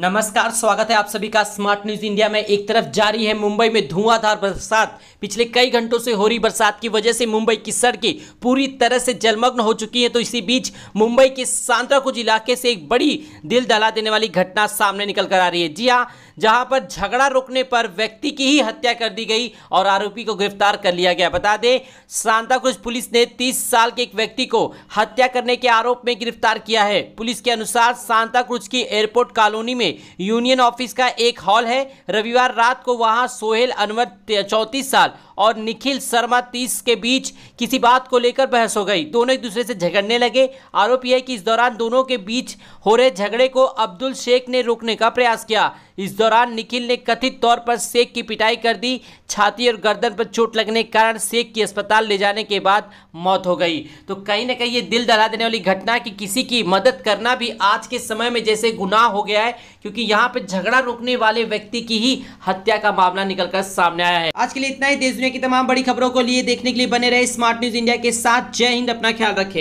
नमस्कार स्वागत है आप सभी का स्मार्ट न्यूज इंडिया में एक तरफ जारी है मुंबई में धुआंधार बरसात पिछले कई घंटों से हो रही बरसात की वजह से मुंबई की सड़कें पूरी तरह से जलमग्न हो चुकी हैं तो इसी बीच मुंबई के सांतरा कुछ इलाके से एक बड़ी दिल दहला देने वाली घटना सामने निकल कर आ रही है जी हाँ जहां पर झगड़ा रोकने पर व्यक्ति की ही हत्या कर दी गई और आरोपी को गिरफ्तार कर लिया गया बता दें सांताक्रुज पुलिस ने तीस साल के एक व्यक्ति को हत्या करने के आरोप में गिरफ्तार किया है पुलिस के अनुसार सांताक्रुज की एयरपोर्ट कॉलोनी में यूनियन ऑफिस का एक हॉल है रविवार रात को वहां सोहेल अनवर चौंतीस साल और निखिल शर्मा तीस के बीच किसी बात को लेकर बहस हो गई दोनों एक दूसरे से झगड़ने लगे आरोप यह है कि इस दौरान दोनों के बीच हो रहे झगड़े को अब्दुल शेख ने रोकने का प्रयास किया इस दौरान निखिल ने कथित तौर पर शेख की पिटाई कर दी छाती और गर्दन पर चोट लगने के कारण शेख की अस्पताल ले जाने के बाद मौत हो गई तो कहीं ना कहीं ये दिल दहला देने वाली घटना कि किसी की मदद करना भी आज के समय में जैसे गुनाह हो गया है क्योंकि यहाँ पर झगड़ा रोकने वाले व्यक्ति की ही हत्या का मामला निकलकर सामने आया है आज के लिए इतना ही देश दुनिया की तमाम बड़ी खबरों को लिए देखने के लिए बने रहे स्मार्ट न्यूज इंडिया के साथ जय हिंद अपना ख्याल रखें